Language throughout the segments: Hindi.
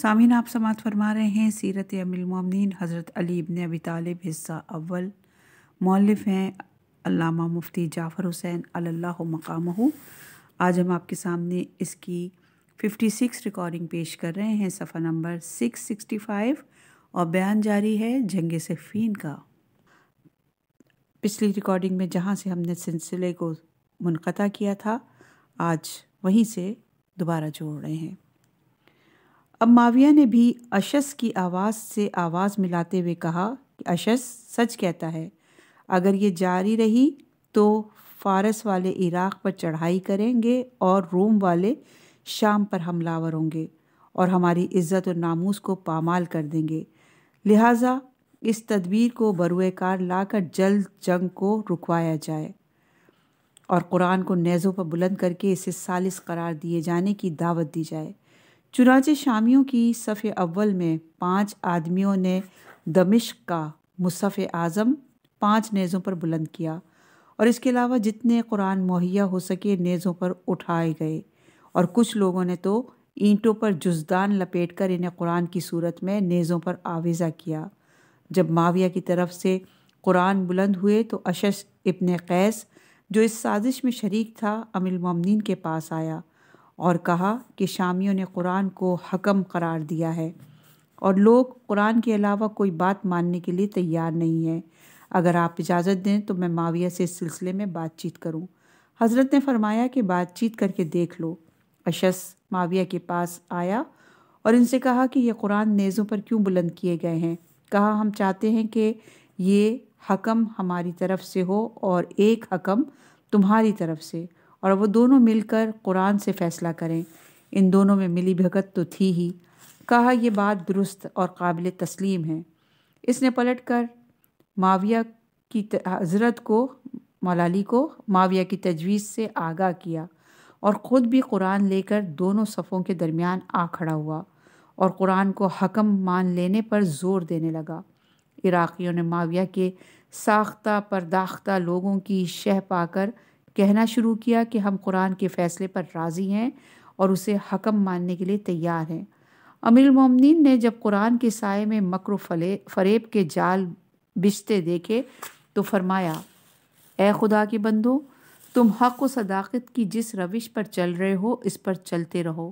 सामीन आप समात फरमा रहे हैं सीरत अमिलमिन हज़रत अली इबन अबी तालब हिस्सा अव्वल मौलिफ हैं अल्लामा मुफ्ती जाफ़र हुसैन अल्लाह मकाम आज हम आपके सामने इसकी फ़िफ्टी सिक्स रिकॉर्डिंग पेश कर रहे हैं सफ़ा नंबर सिक्स सिक्सटी फ़ाइव और बयान जारी है जंग सफ़ीन का पिछली रिकॉर्डिंग में जहाँ से हमने सिलसिले को मुनक़ किया था आज वहीं से दोबारा जोड़ रहे हैं अब माविया ने भी अशस की आवाज़ से आवाज़ मिलाते हुए कहा कि अशस सच कहता है अगर ये जारी रही तो फारस वाले इराक़ पर चढ़ाई करेंगे और रोम वाले शाम पर हमलावर होंगे और हमारी इज़्ज़त और नामूस को पामाल कर देंगे लिहाजा इस तदबीर को बरुएकार लाकर जल्द जंग को रुकवाया जाए और कुरान को नेज़ों पर बुलंद करके इसे सालिस करार दिए जाने की दावत दी जाए चुनाचे शामियों की सफ़े अव्वल में पांच आदमियों ने दमिश्क का मुसफ़ आज़म पांच नेज़ों पर बुलंद किया और इसके अलावा जितने कुरान मुहैया हो सके नेज़ों पर उठाए गए और कुछ लोगों ने तो ईंटों पर जुजदान लपेट कर इन्हें कुरान की सूरत में नेज़ों पर आवेज़ा किया जब माविया की तरफ से कुरान बुलंद हुए तो अशश इब्ने कैस जो इस साजिश में शरीक था अमिल ममनिन के पास आया और कहा कि शामियों ने कुरान को हकम करार दिया है और लोग कुरान के अलावा कोई बात मानने के लिए तैयार नहीं है अगर आप इजाज़त दें तो मैं माविया से इस सिलसिले में बातचीत करूं। हज़रत ने फरमाया कि बातचीत करके देख लो अशस माविया के पास आया और इनसे कहा कि यह कुरान नेज़ों पर क्यों बुलंद किए गए हैं कहा हम चाहते हैं कि ये हकम हमारी तरफ से हो और एक हकम तुम्हारी तरफ से और वो दोनों मिलकर कुरान से फ़ैसला करें इन दोनों में मिली भगत तो थी ही कहा यह बात दुरुस्त और काबिल तस्लीम है इसने पलट कर माविया की हज़रत को मौलाली को माविया की तजवीज़ से आगाह किया और ख़ुद भी कुरान लेकर दोनों सफ़ों के दरमियान आ खड़ा हुआ और कुरान को हकम मान लेने पर ज़ोर देने लगा इराक़ियों ने माविया के साख्ता परदाख्ता लोगों की शह पाकर कहना शुरू किया कि हम कुरान के फ़ैसले पर राज़ी हैं और उसे हकम मानने के लिए तैयार हैं अमीर मोमिन ने जब कुरान के साय में मकर फरेब के जाल बिछते देखे तो फरमाया ए खुदा के बंदो तुम हक व सदाकत की जिस रविश पर चल रहे हो इस पर चलते रहो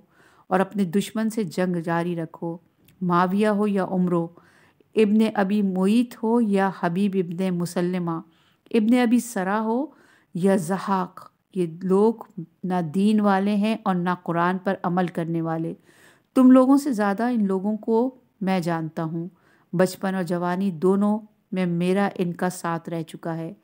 और अपने दुश्मन से जंग जारी रखो माविया हो या उम्रो इब्न अबी मोईत हो या हबीब इब्न मुसलमा इब्ने अबी सरा हो यह जहाक ये लोग ना दीन वाले हैं और ना कुरान पर अमल करने वाले तुम लोगों से ज़्यादा इन लोगों को मैं जानता हूँ बचपन और जवानी दोनों में मेरा इनका साथ रह चुका है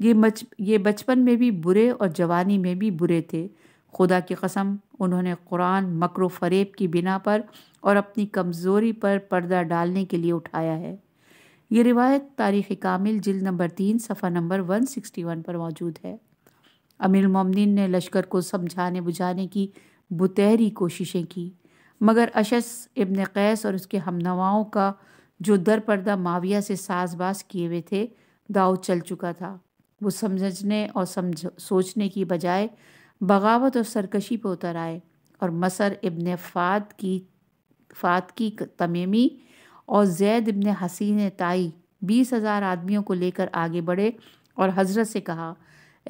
ये मच ये बचपन में भी बुरे और जवानी में भी बुरे थे खुदा की कसम उन्होंने कुरान मकर फरेब की बिना पर और अपनी कमज़ोरी पर पर्दा डालने के लिए उठाया है ये रिवायत तारीख़ कामिल जिल नंबर तीन सफ़ा नंबर वन सिक्सटी वन पर मौजूद है अमीर ममनिन ने लश्कर को समझाने बुझाने की बुतहरी कोशिशें की मगर अशस इब्न कैस और उसके हमनवाओं का जो दर पर्दा माविया से साजबाज किए हुए थे दाव चल चुका था वो समझने और समझ सोचने की बजाय बगावत और सरकशी पर उतर आए और मसर इब्न फात की फात की तमीमी और जैद इब्ने हसीन ताई बीस हज़ार आदमियों को लेकर आगे बढ़े और हज़रत से कहा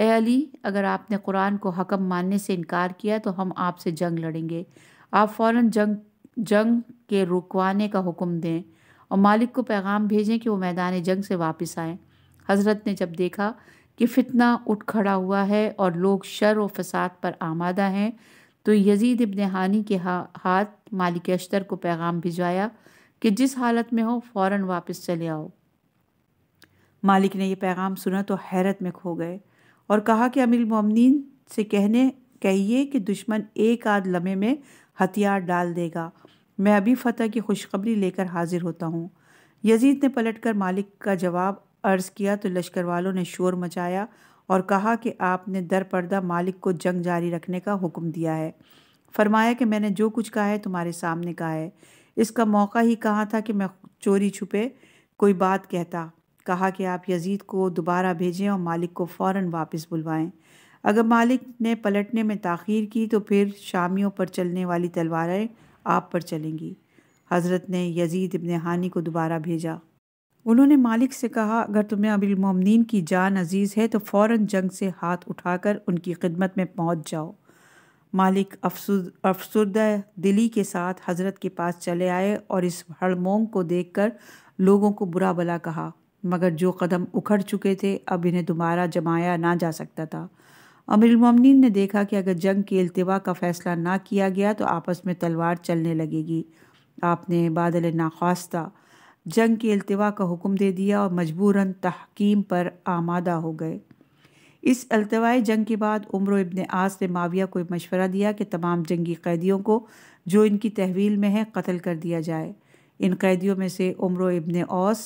ए अली अगर आपने कुरान को हकम मानने से इनकार किया तो हम आपसे जंग लड़ेंगे आप फ़ौर जंग जंग के रुकवाने का हुक्म दें और मालिक को पैगाम भेजें कि वो मैदान जंग से वापस आएँ हज़रत ने जब देखा कि फितना उठ खड़ा हुआ है और लोग शर व फसाद पर आमादा हैं तो यजीद इबन हानी के हा, हाथ मालिक अश्तर को पैगाम भिजवाया कि जिस हालत में हो फ़ौर वापस चले आओ मालिक ने यह पैगाम सुना तो हैरत में खो गए और कहा कि अमीर ममनिन से कहने कहिए कि दुश्मन एक आध लम्हे में हथियार डाल देगा मैं अभी फतह की खुशखबरी लेकर हाजिर होता हूँ यजीद ने पलटकर मालिक का जवाब अर्ज़ किया तो लश्कर वालों ने शोर मचाया और कहा कि आपने दर पर्दा मालिक को जंग जारी रखने का हुक्म दिया है फरमाया कि मैंने जो कुछ कहा है तुम्हारे सामने कहा है इसका मौका ही कहाँ था कि मैं चोरी छुपे कोई बात कहता कहा कि आप यजीद को दोबारा भेजें और मालिक को फ़ौर वापस बुलवाएं अगर मालिक ने पलटने में ताखीर की तो फिर शामियों पर चलने वाली तलवारें आप पर चलेंगी हज़रत ने यजीद इबन हानी को दोबारा भेजा उन्होंने मालिक से कहा अगर तुम्हें अबिलमोमिन की जान अजीज़ है तो फ़ौर जंग से हाथ उठाकर उनकी खिदमत में पहुँच जाओ मालिक अफसुद अफसरदा दिली के साथ हजरत के पास चले आए और इस हड़मोंग को देखकर लोगों को बुरा भला कहा मगर जो कदम उखड़ चुके थे अब इन्हें दोबारा जमाया ना जा सकता था अमीरमिन ने देखा कि अगर जंग के अल्तवा का फ़ैसला ना किया गया तो आपस में तलवार चलने लगेगी आपने बादल नाख्वास्ता जंग के अल्तवा का हुक्म दे दिया और मजबूरन तहकीम पर आमादा हो गए इस अलतवाई जंग के बाद उम्र इबन आस ने माविया को मशवरा दिया कि तमाम जंगी कैदियों को जो इनकी तहवील में है कत्ल कर दिया जाए इन कैदियों में से उम्र इबन औस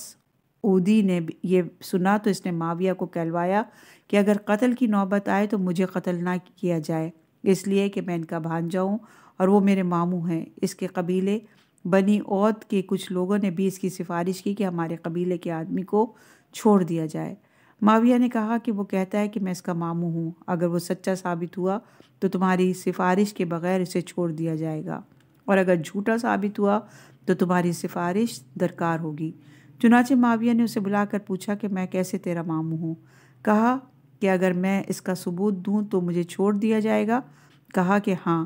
ऊदी ने ये सुना तो इसने माविया को कहलवाया कि अगर कत्ल की नौबत आए तो मुझे कत्ल ना किया जाए इसलिए कि मैं इनका भांजा जाऊँ और वो मेरे मामू हैं इसके कबीले बनी औद के कुछ लोगों ने भी इसकी सिफारिश की कि हमारे कबीले के आदमी को छोड़ दिया जाए माविया ने कहा कि वो कहता है कि मैं इसका मामू हूँ अगर वो सच्चा साबित हुआ तो तुम्हारी सिफारिश के बगैर इसे छोड़ दिया जाएगा और अगर झूठा साबित हुआ तो तुम्हारी सिफारिश दरकार होगी चुनाचे माविया ने उसे बुलाकर पूछा कि मैं कैसे तेरा मामू हूँ कहा कि अगर मैं इसका सबूत दूँ तो मुझे छोड़ दिया जाएगा कहा कि हाँ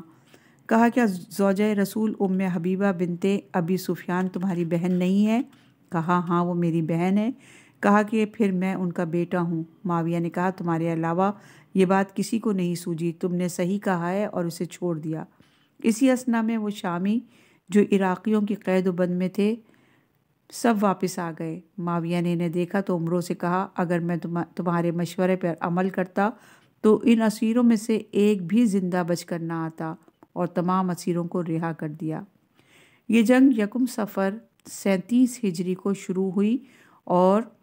कहा क्या जोज रसूल उम हबीबा बिनते अबी सुफियान तुम्हारी बहन नहीं है कहा हाँ वो मेरी बहन है कहा कि फिर मैं उनका बेटा हूँ माविया ने कहा तुम्हारे अलावा ये बात किसी को नहीं सूझी तुमने सही कहा है और उसे छोड़ दिया इसी असना में वो शामी जो इराक़ियों की कैद बंद में थे सब वापस आ गए माविया ने इन्हें देखा तो उम्रों से कहा अगर मैं तुम्हारे मशवरे पर अमल करता तो इन असीरों में से एक भी ज़िंदा बच कर ना आता और तमाम असीरों को रिहा कर दिया ये जंग यकुम सफ़र सैंतीस हिजरी को शुरू हुई और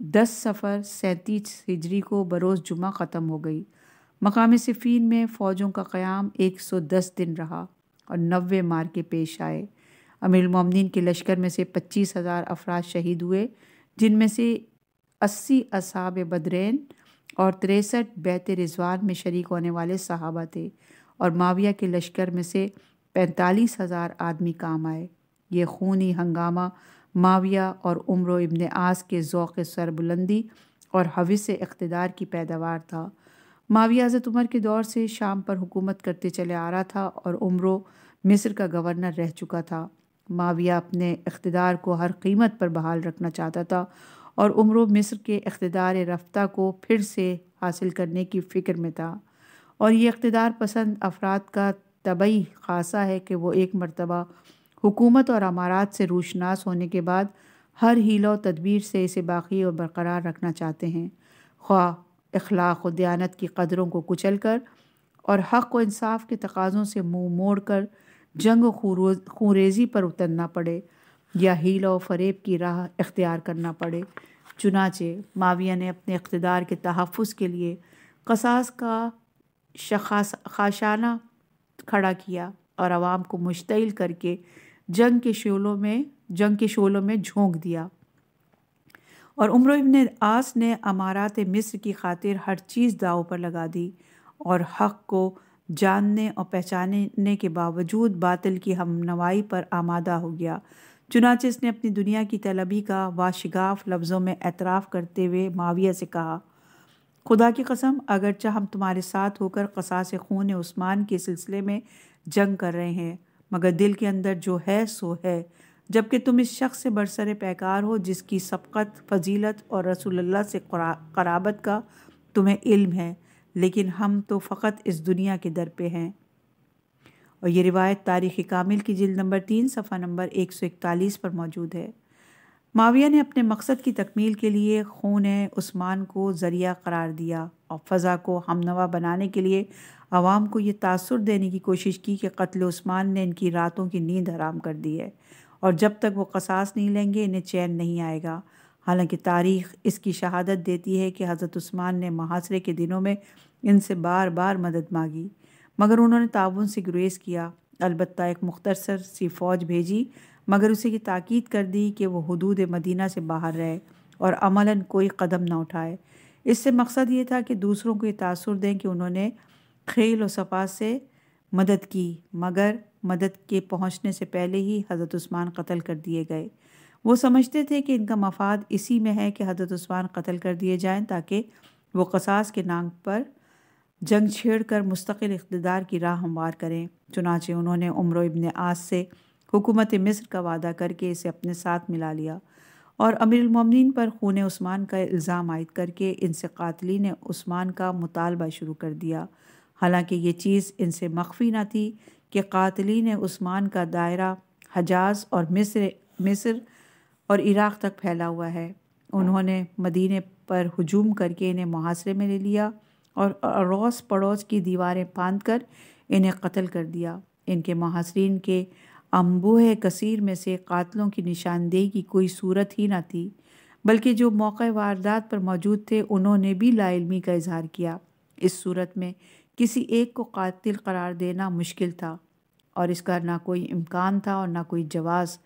दस सफ़र सैंतीस हिजरी को बरोज़ जुमा ख़त्म हो गई मकाम सिफीन में फ़ौजों का क़्याम एक सौ दस दिन रहा और नबे मार के पेश आए अमीर अमीरमिन के लश्कर में से पच्चीस हज़ार अफराज शहीद हुए जिनमें से अस्सी असाब बदरैन और तिरसठ बैत रिजवान में शरीक होने वाले सहाबा थे और माविया के लश्कर में से पैंतालीस हज़ार आदमी काम आए ये खूनी हंगामा माविया और उम्र इब्न आस के ओक़ सरबुलंदी और हविस इकतदार की पैदावार था माविया हज़रत उमर के दौर से शाम पर हुकूमत करते चले आ रहा था और उम्र मिस्र का गवर्नर रह चुका था माविया अपने इकतदार को हर कीमत पर बहाल रखना चाहता था और उम्र मिस्र के इकतदार रफ्ता को फिर से हासिल करने की फ़िक्र में था और ये इकतदार पसंद अफराद का तबई खासा है कि वो एक मरतबा हुकूमत और अमारात से रूशनास होने के बाद हर हीला तदबीर से इसे बाकी और बरकरार रखना चाहते हैं ख्वा अखलाक दयानत की कदरों को कुचल कर और हक़ व इंसाफ के तकाज़ों से मुँह मोड़ कर जंग खूरेज़ी पर उतरना पड़े या हीला फरेब की राह इख्तियार करना पड़े चुनाचे माविया ने अपने इकतदार के तहफ़ के लिए कसास का शखास खाशाना खड़ा किया और आवाम को मुश्तिल करके जंग के शोलों में जंग के शोलों में झोंक दिया और उम्र इबन आस ने अमारात मिस्र की खातिर हर चीज़ दाव पर लगा दी और हक़ को जानने और पहचानने के बावजूद बातिल की हमनवाई पर आमादा हो गया चुनाचे इसने अपनी दुनिया की तलबी का वाशिगाफ लफ्ज़ों में एतराफ़ करते हुए माविया से कहा खुदा की कसम अगरचा हम तुम्हारे साथ होकर कसास खून उस्मान के सिलसिले में जंग कर रहे हैं मगर दिल के अंदर जो है सो है जबकि तुम इस शख्स से बरसर पैकार हो जिसकी सबकत फजीलत और रसूलुल्लाह से कराबत का तुम्हें इल्म है लेकिन हम तो फ़कत इस दुनिया के दर पे हैं और ये रिवायत तारीख़ कामिल की जिल्द नंबर तीन सफ़ा नंबर एक सौ इकतालीस पर मौजूद है माविया ने अपने मकसद की तकमील के लिए खून उस्मान को ज़रिया करार दिया और फ़ज़ा को हमनवा बनाने के लिए आवाम को यह तासर देने की कोशिश की कि कत्ल उस्मान ने इनकी रातों की नींद हराम कर दी है और जब तक वो कसास नहीं लेंगे इन्हें चैन नहीं आएगा हालांकि तारीख इसकी शहादत देती है कि हज़रत उस्मान ने महासरे के दिनों में इनसे बार बार मदद मांगी मगर उन्होंने ताउन से गुरेज किया अलबत् एक मुख्तसर सी फ़ौज भेजी मगर उसे ये ताक़द कर दी कि वह हदूद मदीना से बाहर रहे और अमला कोई कदम ना उठाए इससे मकसद ये था कि दूसरों को ये तासर दें कि उन्होंने खेल और सफ़ा से मदद की मगर मदद के पहुँचने से पहले ही हज़रत उस्मान कत्ल कर दिए गए वो समझते थे कि इनका मफाद इसी में है कि हज़रत उस्मान कत्ल कर दिए जाएं ताकि वो कसास के नाम पर जंग छेड़ कर मुस्तकिल इकतदार की राह हमवार करें चुनाचे उन्होंने उम्र इबन आज से हुकूमत मिस्र का वादा करके इसे अपने साथ मिला लिया और अमीरमिन पर खून उस्मान का इल्ज़ाम आयद करके इनसे कातली ने उस्मान का मुतालबा शुरू कर दिया हालांकि ये चीज़ इनसे मख्फी ना थी कि कातली ने उस्मान का दायरा हजाज और मिस्र मिस्र और इराक़ तक फैला हुआ है उन्होंने मदीने पर हजूम करके इन्हें मुहासरे में ले लिया और अड़ोस पड़ोस की दीवारें बांध कर इन्हें कत्ल कर दिया इनके मुहासरीन के अम्बोह कसीर में से कातलों की निशानदेही की कोई सूरत ही ना थी बल्कि जो मौके वारदात पर मौजूद थे उन्होंने भी लाइलमी का इजहार किया इस सूरत में किसी एक को कातिल करार देना मुश्किल था और इसका ना कोई इम्कान था और ना कोई जवाज़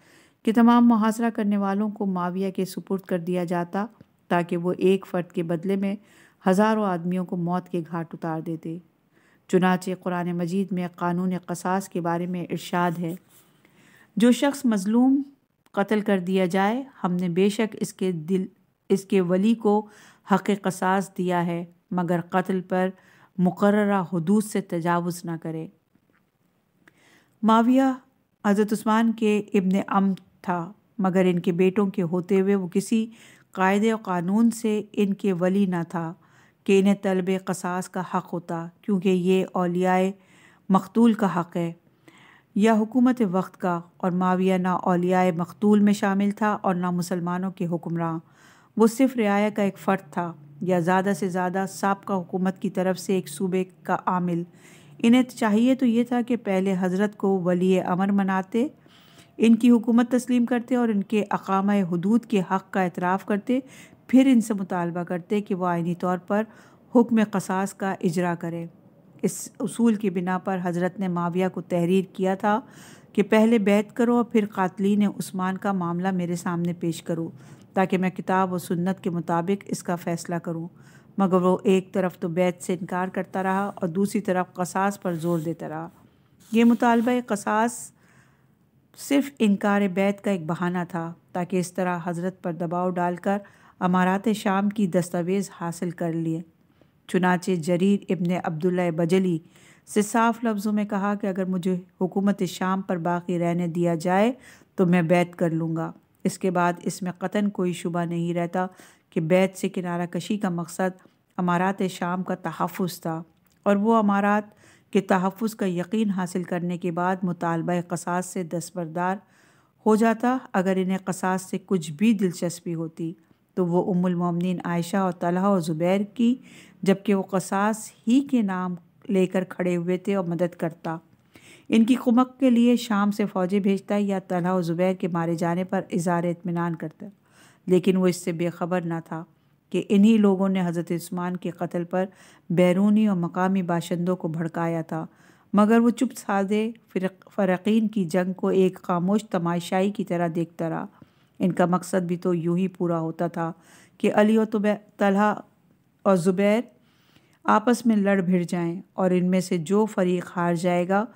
कि तमाम मुहासरा करने वालों को माविया के सुपुर्द कर दिया जाता ताकि वो एक फ़र्द के बदले में हज़ारों आदमियों को मौत के घाट उतार देते चुनाचे कुरान मजीद में कानून कसास के बारे में इरशाद है जो शख्स मज़लूम कत्ल कर दिया जाए हमने बेशक इसके दिल इसके वली को हक़ कसास दिया है मगर कत्ल पर मुकर हदूद से तजावज़ ना करे माविया हज़रत उस्मान के इबन अम था मगर इनके बेटों के होते हुए वो किसी कायदे और कानून से इनके वली ना था कि इन्हें तलब कसास का हक़ होता क्योंकि ये अलियाए मकतूल का हक़ है या हुकूमत वक्त का और माविया ना अलिया मकतूल में शामिल था और ना मुसलमानों के हुक्मरान वो सिर्फ रियाया का एक फ़र्द था या ज़्यादा से ज़्यादा सबका हुकूमत की तरफ से एक सूबे का आमिल इन्हें चाहिए तो ये था कि पहले हज़रत को वली अमर मनाते इनकी हुकूमत तस्लीम करते और इनके अकाम हदूद के हक़ का एतराफ़ करते फिर इनसे मुतालबा करते कि वह आइनी तौर पर हुक्म कसास का इजरा करें इस उसूल की बिना पर हज़रत ने माविया को तहरीर किया था कि पहले बैत करो और फिर कातलीन उस्मान का मामला मेरे सामने पेश करो ताकि मैं किताब और सुन्नत के मुताबिक इसका फ़ैसला करूँ मगर वो एक तरफ तो बैत से इनकार करता रहा और दूसरी तरफ कसास पर जोर देता रहा ये मुतालबा कसास सिर्फ इनकार बैत का एक बहाना था ताकि इस तरह हज़रत पर दबाव डालकर अमारात शाम की दस्तावेज़ हासिल कर लिए चुनाचे जरीर इब्न अब्दुल्ला बजली से साफ लफ्ज़ों में कहा कि अगर मुझे हुकूमत शाम पर बाकी रहने दिया जाए तो मैं बैत कर लूँगा इसके बाद इसमें कतन कोई शुबा नहीं रहता कि बैत से किनारा कशी का मकसद अमारात शाम का तहफ़ था और वो अमारात के तहफ़ का यकीन हासिल करने के बाद मुतालबा कसास से दस्बरदार हो जाता अगर इन्हें कसास से कुछ भी दिलचस्पी होती तो वो उमुलमोमिन आयशा और तलहा और ज़ुबैर की जबकि वो कसास ही के नाम लेकर खड़े हुए थे और मदद करता इनकी कुमक के लिए शाम से फ़ौजें भेजता या तलहा और ज़ुबैर के मारे जाने पर इज़हार इतमान करता लेकिन वो इससे बेखबर ना था कि इन्हीं लोगों ने हज़रत स्मान के कत्ल पर बैरूनी और मकामी बाशिंदों को भड़काया था मगर वो चुप सादे फ़रकीन की जंग को एक खामोश तमाशाई की तरह देखता रहा इनका मकसद भी तो यूं ही पूरा होता था कि अली और तुबै तलहा और ज़ुबैर आपस में लड़ भिड़ जाएं और इनमें से जो फरीक हार जाएगा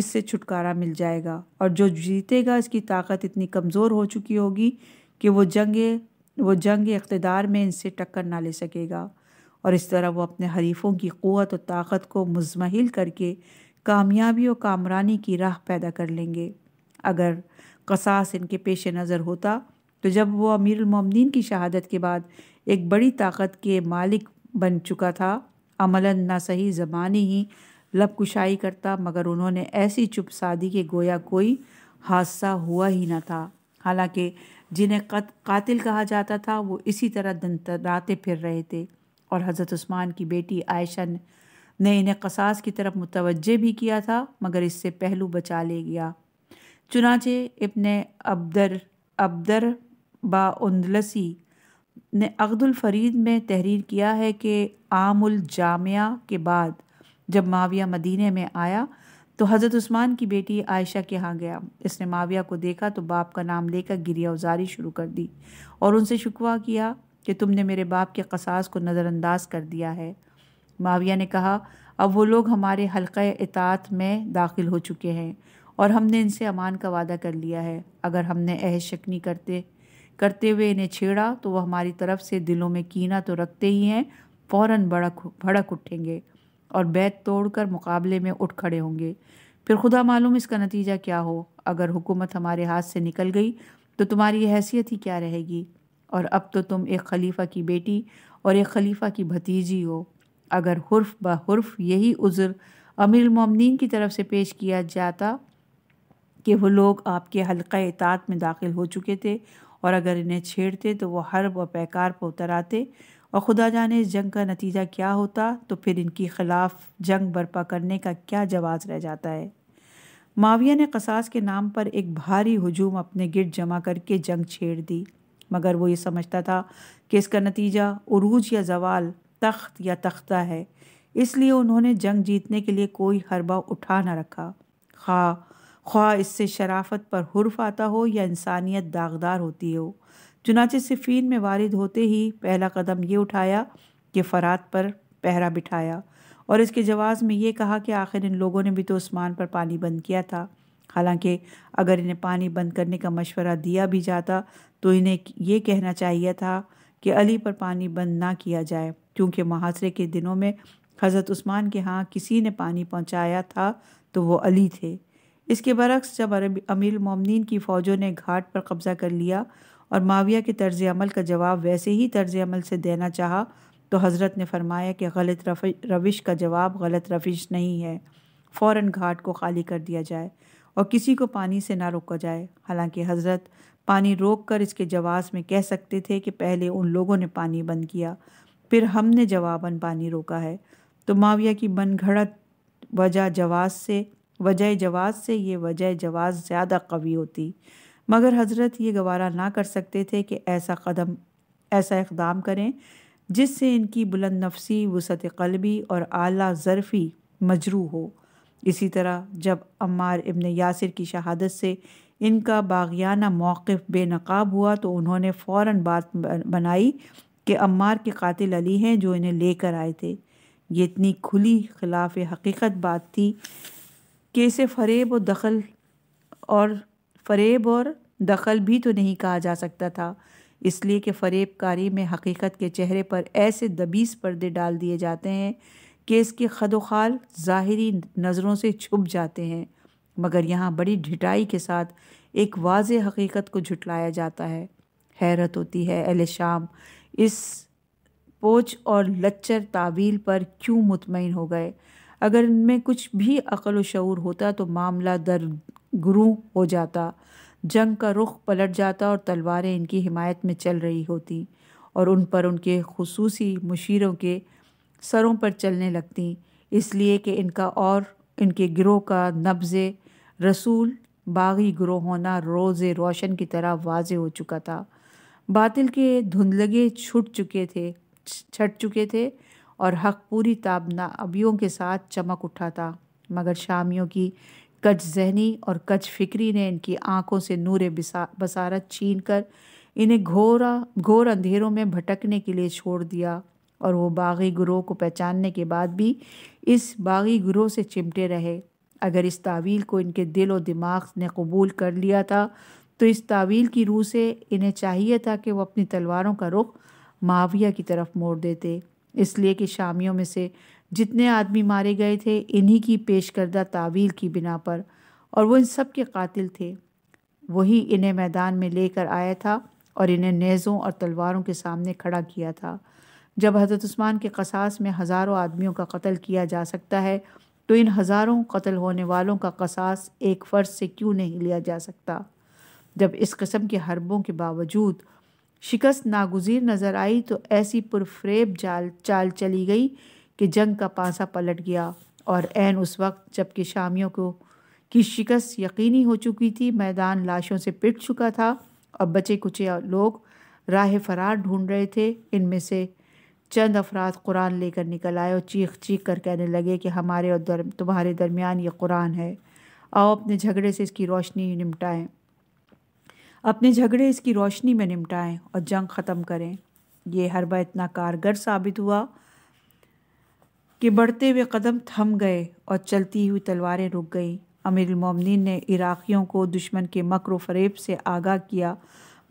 इससे छुटकारा मिल जाएगा और जो जीतेगा इसकी ताकत इतनी कमज़ोर हो चुकी होगी कि वो जंग वो जंग इकतदार में इनसे टक्कर ना ले सकेगा और इस तरह वो अपने हरीफों की क़वत और ताकत को मुजमहिल करके कामयाबी और कामरानी की राह पैदा कर लेंगे अगर कसास इनके पेश नज़र होता तो जब वो अमीर उमिन की शहादत के बाद एक बड़ी ताकत के मालिक बन चुका था अमला ना सही ज़बानी ही लब कुशाई करता मगर उन्होंने ऐसी चुप सादी के गोया कोई हादसा हुआ ही ना था हालांकि जिन्हें कत, कातिल कहा जाता था वो इसी तरह दंतराते फिर रहे थे और हज़रत उस्मान की बेटी आयशा ने इन्हें कसास की तरफ मुतवजह भी किया था मगर इससे पहलू बचा ले गया चुनाचे इबन अब्दर अब्दर बाउंदलसी ने अगदुल फरीद में तहरीर किया है कि आमुल जामिया के बाद जब माविया मदीने में आया तो हज़रत उस्मान की बेटी आयशा के यहाँ गया इसने माविया को देखा तो बाप का नाम लेकर गिरिया उजारी शुरू कर दी और उनसे शिकवा किया कि तुमने मेरे बाप के कसास को नज़रअंदाज कर दिया है माविया ने कहा अब वो लोग हमारे हल्क़ इतात में दाखिल हो चुके हैं और हमने इनसे अमान का वादा कर लिया है अगर हमने अहद शक नहीं करते करते हुए इन्हें छेड़ा तो वह हमारी तरफ से दिलों में कीना तो रखते ही हैं फ़ौर भड़क भड़क उठेंगे और बैत तोड़कर मुकाबले में उठ खड़े होंगे फिर खुदा मालूम इसका नतीजा क्या हो अगर हुकूमत हमारे हाथ से निकल गई तो तुम्हारी हैसियत ही क्या रहेगी और अब तो तुम एक खलीफा की बेटी और एक खलीफा की भतीजी हो अगर हर्फ ब हर्फ यही उज़र अमीर ममनिन की तरफ से पेश किया जाता कि वो लोग आपके हल्का एतात में दाखिल हो चुके थे और अगर इन्हें छेड़ते तो वो हरब और पैकार पर उतर आते और खुदा जाने इस जंग का नतीजा क्या होता तो फिर इनकी खिलाफ जंग बर्पा करने का क्या जवाब रह जाता है माविया ने कसास के नाम पर एक भारी हजूम अपने गिर जमा करके जंग छेड़ दी मगर वो ये समझता था कि इसका नतीजा उरूज या जवाल तख्त या तख्ता है इसलिए उन्होंने जंग जीतने के लिए कोई हरबा उठा ना रखा खा हाँ, ख्वा इससे शराफत पर हर्फ आता हो या इंसानियत दागदार होती हो चुनाचे सिफीन में वारिद होते ही पहला कदम ये उठाया कि फ़रात पर पहरा बिठाया और इसके जवाब में ये कहा कि आखिर इन लोगों ने भी तो उस्मान पर पानी बंद किया था हालांकि अगर इन्हें पानी बंद करने का मशवरा दिया भी जाता तो इन्हें ये कहना चाहिए था कि अली पर पानी बंद ना किया जाए क्योंकि महासरे के दिनों में हज़रत उस्मान के यहाँ किसी ने पानी पहुँचाया था तो वो अली थे इसके बरक्स जब अरब अमीर ममिन की फ़ौजों ने घाट पर कब्ज़ा कर लिया और माविया के तर्ज अमल का जवाब वैसे ही तर्ज अमल से देना चाहा तो हज़रत ने फरमाया कि गलत रविश का जवाब गलत रविश नहीं है फ़ौर घाट को खाली कर दिया जाए और किसी को पानी से ना रोका जाए हालांकि हज़रत पानी रोक कर इसके जवाब में कह सकते थे कि पहले उन लोगों ने पानी बंद किया फिर हमने जवाबन पानी रोका है तो माविया की बन घड़त वजह जवाब से वजह जवाज़ से ये वजह जवाज़ ज़्यादा कवी होती मगर हज़रत ये गवारा ना कर सकते थे कि ऐसा कदम ऐसा इकदाम करें जिससे इनकी बुलंद नफसी वसत कलबी और आला ज़रफ़ी मजरू हो इसी तरह जब अम्मार इबन यासिर की शहादत से इनका बागियाना मौक़ बेनकाब हुआ तो उन्होंने फ़ौर बात बनाई कि अम्मार के कातिल अली हैं जो इन्हें लेकर आए थे ये इतनी खुली खिलाफ हकीकत बात थी कि इसे फरेब और दखल और फरेब और दखल भी तो नहीं कहा जा सकता था इसलिए कि फरेबकारी में हकीकत के चेहरे पर ऐसे दबीस पर्दे डाल दिए जाते हैं कि इसके ख़द ख़ाल ज़ाहरी नज़रों से छुप जाते हैं मगर यहाँ बड़ी ढिटाई के साथ एक वाज हकीकत को झुटलाया जाता है हैरत होती है अल शाम इस पोच और लच्चर तावील पर क्यों मुतमिन हो गए अगर इनमें कुछ भी अकल व शूर होता तो मामला गुरु हो जाता जंग का रुख पलट जाता और तलवारें इनकी हिमायत में चल रही होती और उन पर उनके खसूसी मुशीरों के सरों पर चलने लगती इसलिए कि इनका और इनके गिरोह का नब्ज़ रसूल बागी गिरोह होना रोज़ रोशन की तरह वाज हो चुका था बातिल के धुंधलगे छुट चुके थे छट चुके थे और हक पूरी ताबना अबियों के साथ चमक उठा था मगर शामियों की कच जहनी और कच फिक्री ने इनकी आंखों से नूर बसा, बसारत छीन कर इन्हें घोरा घोर अंधेरों में भटकने के लिए छोड़ दिया और वो बागी ग्रोह को पहचानने के बाद भी इस बागी ग्रोह से चिमटे रहे अगर इस तावील को इनके दिल और दिमाग ने कबूल कर लिया था तो इस तावील की रूह से इन्हें चाहिए था कि वो अपनी तलवारों का रुख माविया की तरफ मोड़ देते इसलिए कि शामियों में से जितने आदमी मारे गए थे इन्हीं की पेश करदा तावील की बिना पर और वो इन सब के कातिल थे वही इन्हें मैदान में लेकर आया था और इन्हें नेज़ों और तलवारों के सामने खड़ा किया था जब हज़रत उस्मान के कसास में हज़ारों आदमियों का कत्ल किया जा सकता है तो इन हज़ारों कत्ल होने वालों का कसास एक फ़र्ज से क्यों नहीं लिया जा सकता जब इस कस्म के हरबों के बावजूद शिकस्त नागुजीर नज़र आई तो ऐसी पुरफरेब जाल चाल चली गई कि जंग का पासा पलट गया और एन उस वक्त जबकि शामियों को की शिकस्त यकीनी हो चुकी थी मैदान लाशों से पिट चुका था और बचे कुचे लोग राह फरार ढूंढ रहे थे इनमें से चंद अफराद कुरान लेकर निकल आए और चीख चीख कर कहने लगे कि हमारे और दर, तुम्हारे दरमियान ये कुरान है आओ अपने झगड़े से इसकी रोशनी निपटाएं अपने झगड़े इसकी रोशनी में निपटाएं और जंग ख़त्म करें यह हरबा इतना कारगर साबित हुआ कि बढ़ते हुए कदम थम गए और चलती हुई तलवारें रुक गईं अमीर मोमिन ने इराक़ियों को दुश्मन के मकर फरेब से आगाह किया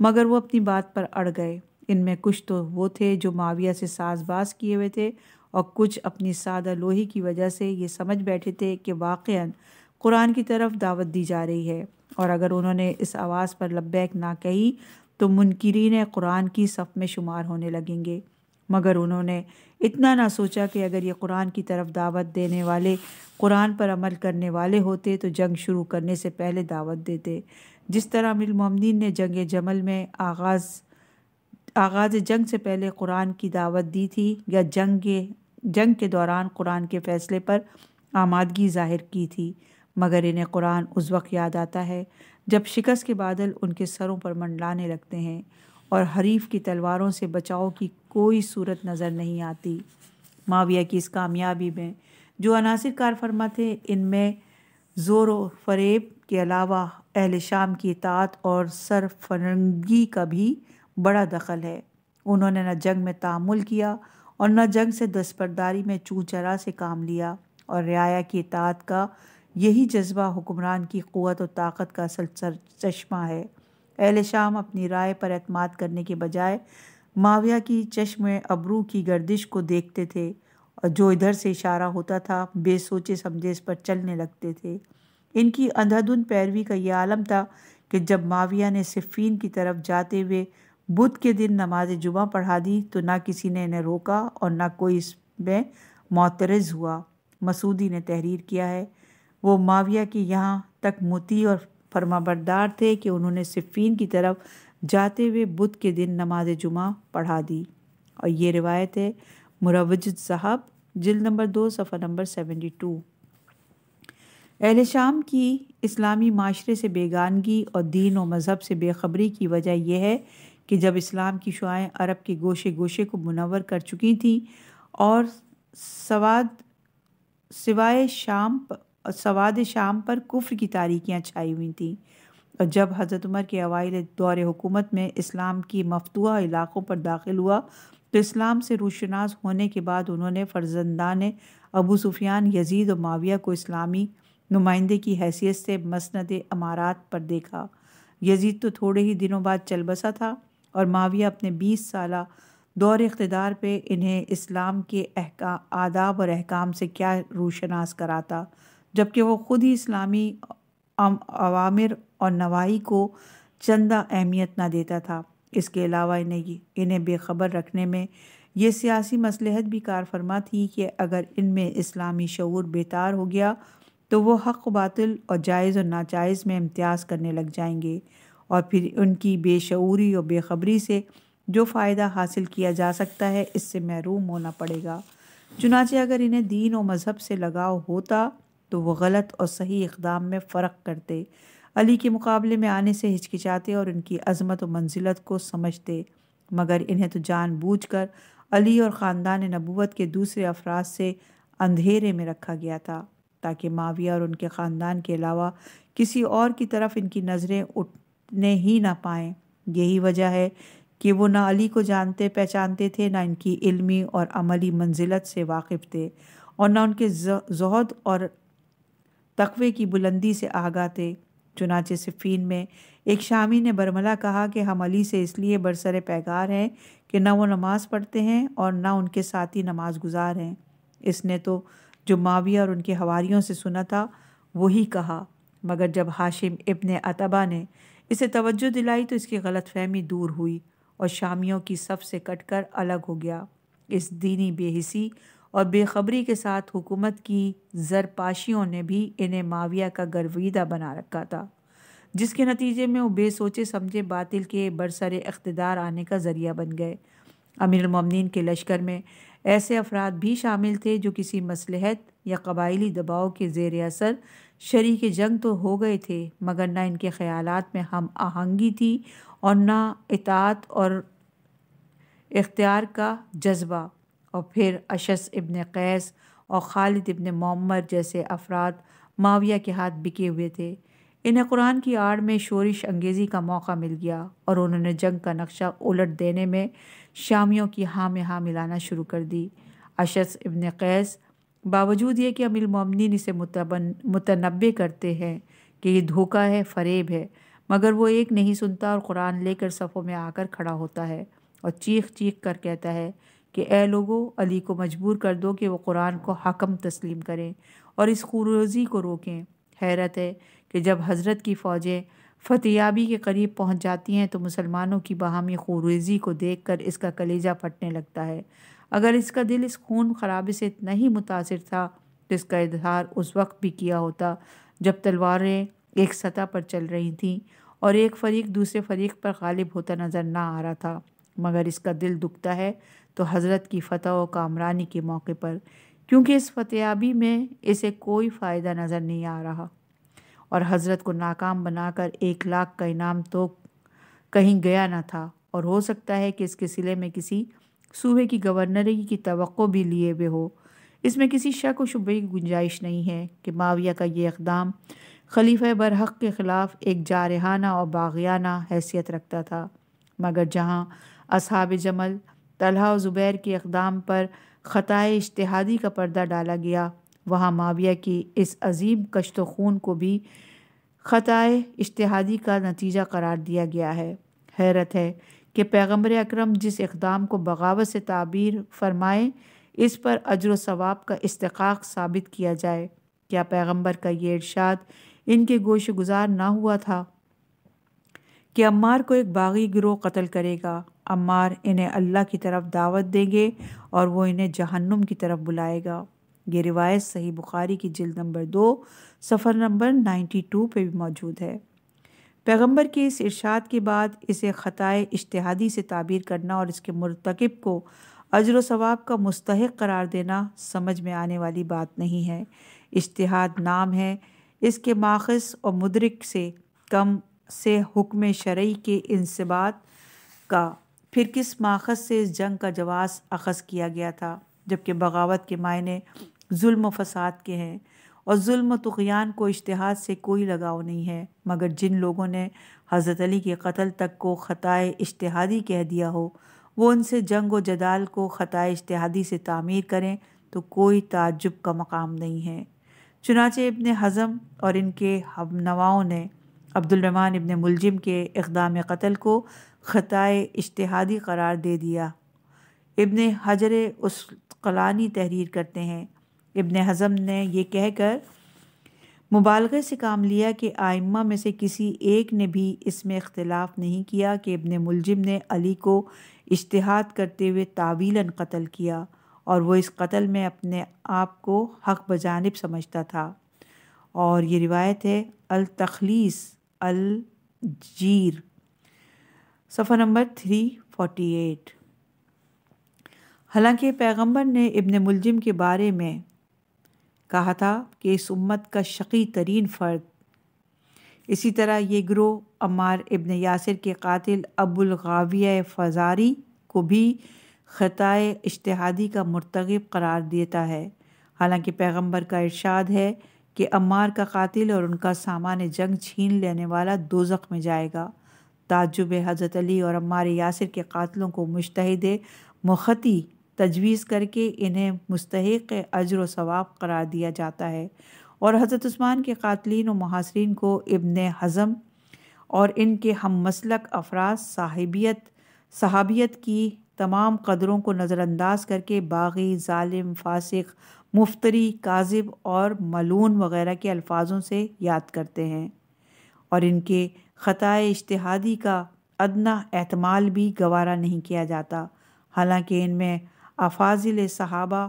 मगर वो अपनी बात पर अड़ गए इनमें कुछ तो वो थे जो माविया से साजबाज किए हुए थे और कुछ अपनी सादा लोही की वजह से ये समझ बैठे थे कि वाक़ कुरान की तरफ दावत दी जा रही है और अगर उन्होंने इस आवाज़ पर लब्बैक ना कही तो मुनकरीन कुरान की सफ़ में शुमार होने लगेंगे मगर उन्होंने इतना ना सोचा कि अगर ये कुरान की तरफ दावत देने वाले कुरान पर अमल करने वाले होते तो जंग शुरू करने से पहले दावत देते जिस तरह मिलमोमिन ने जंग जमल में आगाज़ आगाज़ जंग से पहले कुरान की दावत दी थी या जंग के जंग के दौरान कुरान के फ़ैसले पर आमादगी ज़ाहिर की थी मगर इन्हें कुरान उस वक्त याद आता है जब शिकस्त के बादल उनके सरों पर मंडलाने लगते हैं और हरीफ की तलवारों से बचाव की कोई सूरत नज़र नहीं आती माविया की इस कामयाबी में जो अनासर कार फरमा थे इनमें ज़ोर व फरेब के अलावा अहल शाम की इतात और सरफरंगी का भी बड़ा दखल है उन्होंने न जंग में तामुल किया और न जंग से दस्तरदारी में चू चरा से काम लिया और रियाया की इतात का यही जज्बा हुक्मरान की क़वत और ताकत का असल चश्मा है अहल शाम अपनी राय पर अतमाद करने के बजाय माविया की चश्म अबरू की गर्दिश को देखते थे और जो इधर से इशारा होता था बेसोचे समझे इस पर चलने लगते थे इनकी अंधाधुंध पैरवी का यह आलम था कि जब माविया ने सिफ़ीन की तरफ जाते हुए बुध के दिन नमाज जुमा पढ़ा दी तो ना किसी ने इन्हें रोका और ना कोई इसमें मोतरज़ हुआ मसूदी ने तहरीर किया है वो माविया के यहाँ तक मोती और फरमाबरदार थे कि उन्होंने सिफ़ीन की तरफ जाते हुए बुध के दिन नमाज जुमा पढ़ा दी और ये रिवायत है मुरवज साहब जिल नंबर दो सफ़र नंबर सेवेंटी टू अहल शाम की इस्लामी माशरे से बेगानगी और दीन और मज़हब से बेखबरी की वजह यह है कि जब इस्लाम की शुआएँ अरब के गोशे गोशे को मुनवर कर चुकी थीं और सवाद सिवाय शाम और सवाद शाम पर कुफ्र की तारीखियाँ छाई हुई थीं और जब हज़रत उमर के अवाइल दौर हुकूमत में इस्लाम की मफतूह इलाक़ों पर दाखिल हुआ तो इस्लाम से रोशनास होने के बाद उन्होंने फ़र्जंदान अबू सुफियान यजीद और माविया को इस्लामी नुमाइंदे की हैसियत से मसंद अमारात पर देखा यजीद तो थोड़े ही दिनों बाद चल बसा था और माविया अपने बीस साल दौर इकतदार पे इन्हें इस्लाम के अहका आदाब और अहकाम से क्या रूशनास कराता जबकि वो ख़ुद ही इस्लामी अवामिर और नवाई को चंदा अहमियत ना देता था इसके अलावा इन्हें इन्हें बेखबर रखने में ये सियासी मसलहत भी कार फरमा थी कि अगर इनमें इस्लामी शूर बेतार हो गया तो वह हक बातिल और जायज़ और नाजायज़ में इम्तियाज़ करने लग जाएंगे और फिर उनकी बेशूरी और बेखबरी से जो फ़ायदा हासिल किया जा सकता है इससे महरूम होना पड़ेगा चुनाचे अगर इन्हें दीन और मज़हब से लगाव होता तो वो गलत और सही इकदाम में फ़र्क करते अली के मुकाबले में आने से हिचकिचाते और उनकी अजमत और मंजिलत को समझते मगर इन्हें तो कर अली और ख़ानदान नबूत के दूसरे अफराज से अंधेरे में रखा गया था ताकि माविया और उनके ख़ानदान के अलावा किसी और की तरफ इनकी नज़रें उठने ही ना पाएँ यही वजह है कि वो ना अली को जानते पहचानते थे ना इनकी इल्मी और अमली मंजिलत से वाकिफ़ थे और ना उनके जहद और तकवे की बुलंदी से आगा थे चुनाचे सिफ़ीन में एक शामी ने बरमला कहा कि हम अली से इसलिए बरसर पैगार हैं कि ना वो नमाज़ पढ़ते हैं और ना उनके साथी नमाज गुजार हैं इसने तो जो माविया और उनके हवारीयों से सुना था वही कहा मगर जब हाशिम इबन अतबा ने इसे तवज्जो दिलाई तो इसकी गलतफहमी दूर हुई और शामियों की सब से कटकर अलग हो गया इस दीनी बेहिसी और बेखबरी के साथ हुकूमत की जरपाशियों ने भी इन्हें माविया का गर्विदा बना रखा था जिसके नतीजे में वो बेसोचे समझे बातिल के बरसर इकतदार आने का ज़रिया बन गए ममनिन के लश्कर में ऐसे अफराद भी शामिल थे जो किसी मसलहत या कबाइली दबाव के जेर असर शरीक जंग तो हो गए थे मगर ना इनके ख्याल में हम आहंगी थी और ना इतात और इख्तियार का जज्बा और फिर अशस इबन कैस और खालिद इबन मम्मर जैसे अफराद माविया के हाथ बिके हुए थे इन्हें कुरान की आड़ में शोरिश अंगेज़ी का मौका मिल गया और उन्होंने जंग का नक्शा उलट देने में शामियों की हाँ में हाँ मिलाना शुरू कर दी अशस इबन कैस बावजूद ये कि अमिल ममनिन इसे मुतनबे करते हैं कि ये धोखा है फरेब है मगर वो एक नहीं सुनता और कुरान लेकर सफ़ों में आकर खड़ा होता है और चीख चीख कर कहता है कि ए लोगो अली को मजबूर कर दो कि वो कुरान को हकम तस्लीम करें और इस खुरोजी को रोकें हैरत है कि जब हज़रत की फ़ौजें फतेयाबी के करीब पहुंच जाती हैं तो मुसलमानों की बाहमी खुरेजी को देख कर इसका कलेजा फटने लगता है अगर इसका दिल इस खून खराबे से इतना ही मुतासर था तो इसका इजहार उस वक्त भी किया होता जब तलवारें एक सतह पर चल रही थी और एक फ़रीक दूसरे फ़रीक पर गालिब होता नज़र ना आ रहा था मगर इसका दिल दुखता है तो हज़रत की फ़तह और कामरानी के मौके पर क्योंकि इस फतेयाबी में इसे कोई फ़ायदा नज़र नहीं आ रहा और हज़रत को नाकाम बनाकर एक लाख का इनाम तो कहीं गया ना था और हो सकता है कि इसके सिले में किसी सूबे की गवर्नरी की तो भी लिए हुए हो इसमें किसी शक व शुबे की गुंजाइश नहीं है कि माविया का ये इकदाम खलीफे बरहक़ के ख़िलाफ़ एक जारहाना और बागियाना हैसियत रखता था मगर जहाँ असहाब जमल तलहा ज़ुबैर के इकदाम पर ख़ताए इश्तहादी का पर्दा डाला गया वहाँ माविया की इस अजीम कश्त खून को भी ख़ताए इश्तहादी का नतीजा करार दिया गया है हैरत है कि पैगम्बर अक्रम जिस इकदाम को बगावत से ताबीर फरमाएँ इस पर अजर सवाब का इस्तकाक साबित किया जाए क्या पैगम्बर का ये इर्शाद इनके गोश गुजार ना हुआ था कि अम्मार को एक बागी गिरोह कत्ल करेगा अम्मार इन्हें अल्लाह की तरफ दावत देंगे और वो इन्हें जहन्नुम की तरफ बुलाएगा ये रिवायत सही बुखारी की जिल्द नंबर दो सफ़र नंबर नाइन्टी टू पर भी मौजूद है पैगंबर के इस इरशाद के बाद इसे ख़ताए इश्तहादी से ताबीर करना और इसके मरतकब को अजर सवाब का मुस्तक करार देना समझ में आने वाली बात नहीं है इश्तहाद नाम है इसके माखस और मुदरक से कम से हुक्म शरय के इंसबात का फिर किस माखज से इस जंग का जवाब अखज़ किया गया था जबकि बगावत के मायने जुल्म फसाद के हैं और जुल्म तुगयान को इश्तहाद से कोई लगाव नहीं है मगर जिन लोगों ने हज़रत अली के कत्ल तक को ख़ताए इश्तहादी कह दिया हो वो उनसे जंग व जदाल को ख़ताए इश्तहादी से तामीर करें तो कोई ताजुब का मकाम नहीं है चुनाचे इबन हज़म और इनके हमनवाओं ने अब्दुलरहमान इबन मुलजिम के इकदाम कत्ल को ख़ताए इश्तहादी करार दे दिया इबन हजर उस कलानी तहरीर करते हैं इबन हज़म ने यह कह कहकर मुबालगे से काम लिया कि आइम्मा में से किसी एक ने भी इसमें इख्तलाफ नहीं किया कि इबन मुलजिम ने अली को इश्तहाद करते हुए तावीला कत्ल किया और वो इस कत्ल में अपने आप को हक बजानब समझता था और ये रिवायत है अल तखलीस अल जीर सफ़ा नंबर थ्री फोटी एट हालांकि पैगंबर ने इब्न मुलजिम के बारे में कहा था कि इस उम्मत का शकी तरीन फ़र्द इसी तरह ये ग्रोह अमार इब्न यासिर के कातिल अबुलगाविया फ़जारी को भी ख़ताए इश्तहादी का मरतगब करार देता है हालांकि पैगंबर का इरशाद है कि अमार का कातिल और उनका सामान जंग छीन लेने वाला दो में जाएगा ताजुब हज़रत अली और अम्मार यासिर के कातलों को मुश्तद मुखती तजवीज़ करके इन्हें मुस्तक अजर व सवाब करार दिया जाता है और हज़रत उस्मान के कातलिन व महासरीन को इबन हज़म और इनके हम मसलक अफराज साहिबियत सहाबियत की तमाम कदरों को नज़रअंदाज करके बागी ालिम फासिक मुफ्तरी काजिब और मलून वगैरह के अल्फाजों से याद करते हैं और इनके ख़तः इश्तहादी का अदना अहतमाल भी गवारा नहीं किया जाता हालांकि इनमें अफाजिल सहाबा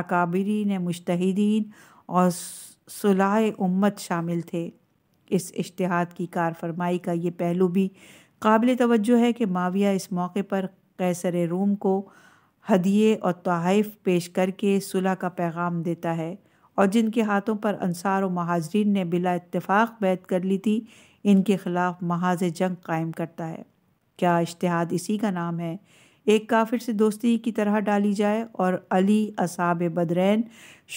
अकाबरीन मुश्तदीन और सुलह उम्मत शामिल थे इस इश्तहाद की कारफरमाई का ये पहलू भी काबिल तवज्जो है कि माविया इस मौके पर कैसर रूम को हदिये और तहफ़ पेश करके सुलह का पैगाम देता है और जिनके हाथों पर अनसार और महाजरीन ने बिला इत्तेफाक बैत कर ली थी इनके ख़िलाफ़ महाज जंग कायम करता है क्या इश्तहाद इसी का नाम है एक काफिर से दोस्ती की तरह डाली जाए और अली असाब बदरैन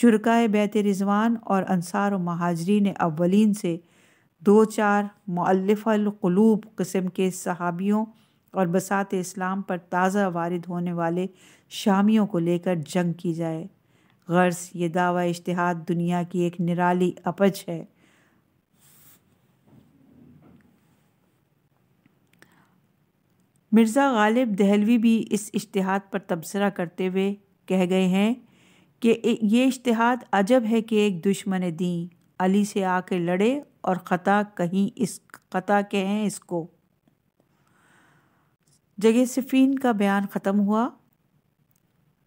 शुरकाय बैत रिजवान और अनसार व महाजरीन अवलिन से दो चार मल्लफ़लूब कस्म के सहाबियों और बसात इस्लाम पर ताज़ा वारद होने वाले शामियों को लेकर जंग की जाए गर्स ये दावा इश्तहाद दुनिया की एक निराली अपज है मिर्ज़ा गालिब दहलवी भी इस इश्तहाद पर तबसरा करते हुए कह गए हैं कि ये इश्तहाद अजब है कि एक दुश्मन दी अली से आके लड़े और ख़ता कहीं इस ख़ता कहें इसको जगह सिफीन का बयान ख़त्म हुआ